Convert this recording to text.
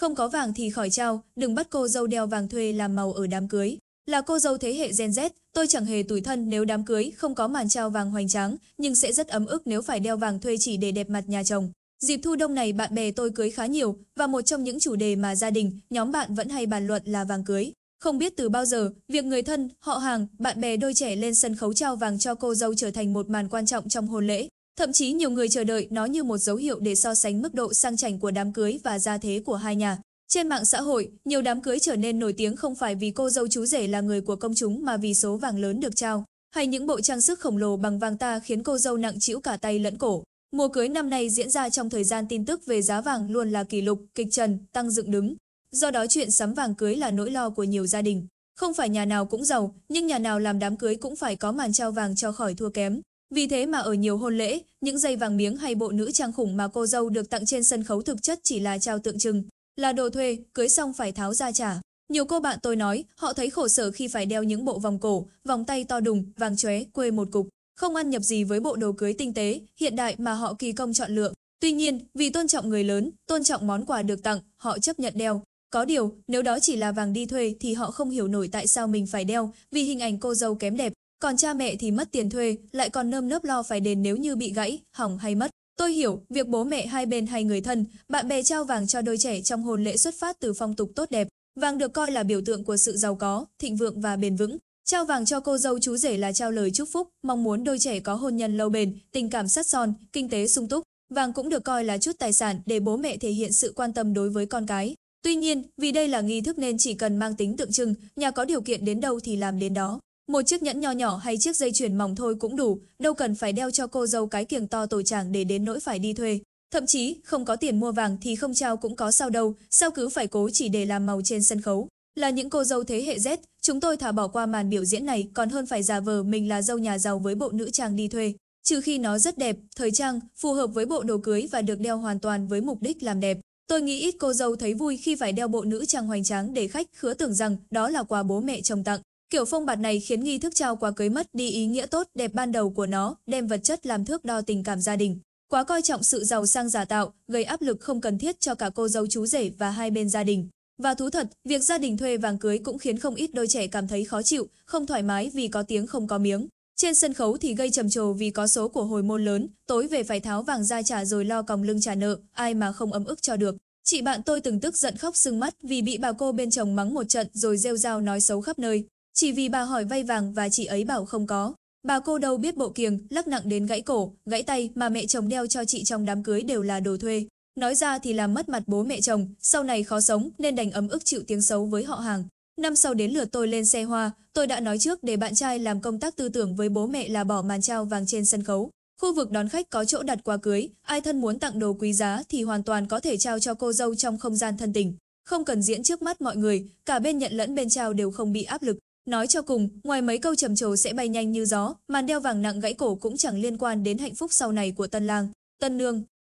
Không có vàng thì khỏi trao, đừng bắt cô dâu đeo vàng thuê làm màu ở đám cưới. Là cô dâu thế hệ Gen Z, tôi chẳng hề tủi thân nếu đám cưới không có màn trao vàng hoành tráng, nhưng sẽ rất ấm ức nếu phải đeo vàng thuê chỉ để đẹp mặt nhà chồng. Dịp thu đông này bạn bè tôi cưới khá nhiều và một trong những chủ đề mà gia đình, nhóm bạn vẫn hay bàn luận là vàng cưới. Không biết từ bao giờ, việc người thân, họ hàng, bạn bè đôi trẻ lên sân khấu trao vàng cho cô dâu trở thành một màn quan trọng trong hôn lễ. Thậm chí nhiều người chờ đợi nó như một dấu hiệu để so sánh mức độ sang chảnh của đám cưới và gia thế của hai nhà. Trên mạng xã hội, nhiều đám cưới trở nên nổi tiếng không phải vì cô dâu chú rể là người của công chúng mà vì số vàng lớn được trao, hay những bộ trang sức khổng lồ bằng vàng ta khiến cô dâu nặng chịu cả tay lẫn cổ. Mùa cưới năm nay diễn ra trong thời gian tin tức về giá vàng luôn là kỷ lục, kịch trần, tăng dựng đứng. Do đó chuyện sắm vàng cưới là nỗi lo của nhiều gia đình. Không phải nhà nào cũng giàu, nhưng nhà nào làm đám cưới cũng phải có màn trao vàng cho khỏi thua kém. Vì thế mà ở nhiều hôn lễ, những dây vàng miếng hay bộ nữ trang khủng mà cô dâu được tặng trên sân khấu thực chất chỉ là trao tượng trưng, là đồ thuê, cưới xong phải tháo ra trả. Nhiều cô bạn tôi nói, họ thấy khổ sở khi phải đeo những bộ vòng cổ, vòng tay to đùng, vàng chóe, quê một cục, không ăn nhập gì với bộ đồ cưới tinh tế, hiện đại mà họ kỳ công chọn lựa. Tuy nhiên, vì tôn trọng người lớn, tôn trọng món quà được tặng, họ chấp nhận đeo. Có điều, nếu đó chỉ là vàng đi thuê thì họ không hiểu nổi tại sao mình phải đeo, vì hình ảnh cô dâu kém đẹp, còn cha mẹ thì mất tiền thuê, lại còn nơm nớp lo phải đền nếu như bị gãy, hỏng hay mất. Tôi hiểu, việc bố mẹ hai bên hay người thân, bạn bè trao vàng cho đôi trẻ trong hôn lễ xuất phát từ phong tục tốt đẹp. Vàng được coi là biểu tượng của sự giàu có, thịnh vượng và bền vững. Trao vàng cho cô dâu chú rể là trao lời chúc phúc, mong muốn đôi trẻ có hôn nhân lâu bền, tình cảm sắt son, kinh tế sung túc. Vàng cũng được coi là chút tài sản để bố mẹ thể hiện sự quan tâm đối với con cái. Tuy nhiên, vì đây là nghi thức nên chỉ cần mang tính tượng trưng, nhà có điều kiện đến đâu thì làm đến đó. Một chiếc nhẫn nho nhỏ hay chiếc dây chuyền mỏng thôi cũng đủ, đâu cần phải đeo cho cô dâu cái kiềng to tổ chàng để đến nỗi phải đi thuê. Thậm chí, không có tiền mua vàng thì không trao cũng có sao đâu, sao cứ phải cố chỉ để làm màu trên sân khấu. Là những cô dâu thế hệ Z, chúng tôi thả bỏ qua màn biểu diễn này còn hơn phải giả vờ mình là dâu nhà giàu với bộ nữ trang đi thuê. Trừ khi nó rất đẹp, thời trang, phù hợp với bộ đồ cưới và được đeo hoàn toàn với mục đích làm đẹp. Tôi nghĩ ít cô dâu thấy vui khi phải đeo bộ nữ trang hoành tráng để khách khứa tưởng rằng đó là quà bố mẹ chồng tặng. Kiểu phong bạt này khiến nghi thức trao quà cưới mất đi ý nghĩa tốt đẹp ban đầu của nó, đem vật chất làm thước đo tình cảm gia đình. Quá coi trọng sự giàu sang giả tạo, gây áp lực không cần thiết cho cả cô dâu chú rể và hai bên gia đình. Và thú thật, việc gia đình thuê vàng cưới cũng khiến không ít đôi trẻ cảm thấy khó chịu, không thoải mái vì có tiếng không có miếng. Trên sân khấu thì gây trầm trồ vì có số của hồi môn lớn, tối về phải tháo vàng ra trả rồi lo còng lưng trả nợ, ai mà không ấm ức cho được. Chị bạn tôi từng tức giận khóc sưng mắt vì bị bà cô bên chồng mắng một trận rồi rêu rao nói xấu khắp nơi. Chỉ vì bà hỏi vay vàng và chị ấy bảo không có. Bà cô đâu biết bộ kiềng, lắc nặng đến gãy cổ, gãy tay mà mẹ chồng đeo cho chị trong đám cưới đều là đồ thuê. Nói ra thì làm mất mặt bố mẹ chồng, sau này khó sống nên đành ấm ức chịu tiếng xấu với họ hàng. Năm sau đến lượt tôi lên xe hoa, tôi đã nói trước để bạn trai làm công tác tư tưởng với bố mẹ là bỏ màn trao vàng trên sân khấu. Khu vực đón khách có chỗ đặt quà cưới, ai thân muốn tặng đồ quý giá thì hoàn toàn có thể trao cho cô dâu trong không gian thân tình. Không cần diễn trước mắt mọi người, cả bên nhận lẫn bên trao đều không bị áp lực. Nói cho cùng, ngoài mấy câu trầm trồ sẽ bay nhanh như gió, màn đeo vàng nặng gãy cổ cũng chẳng liên quan đến hạnh phúc sau này của tân lang. Tân nương,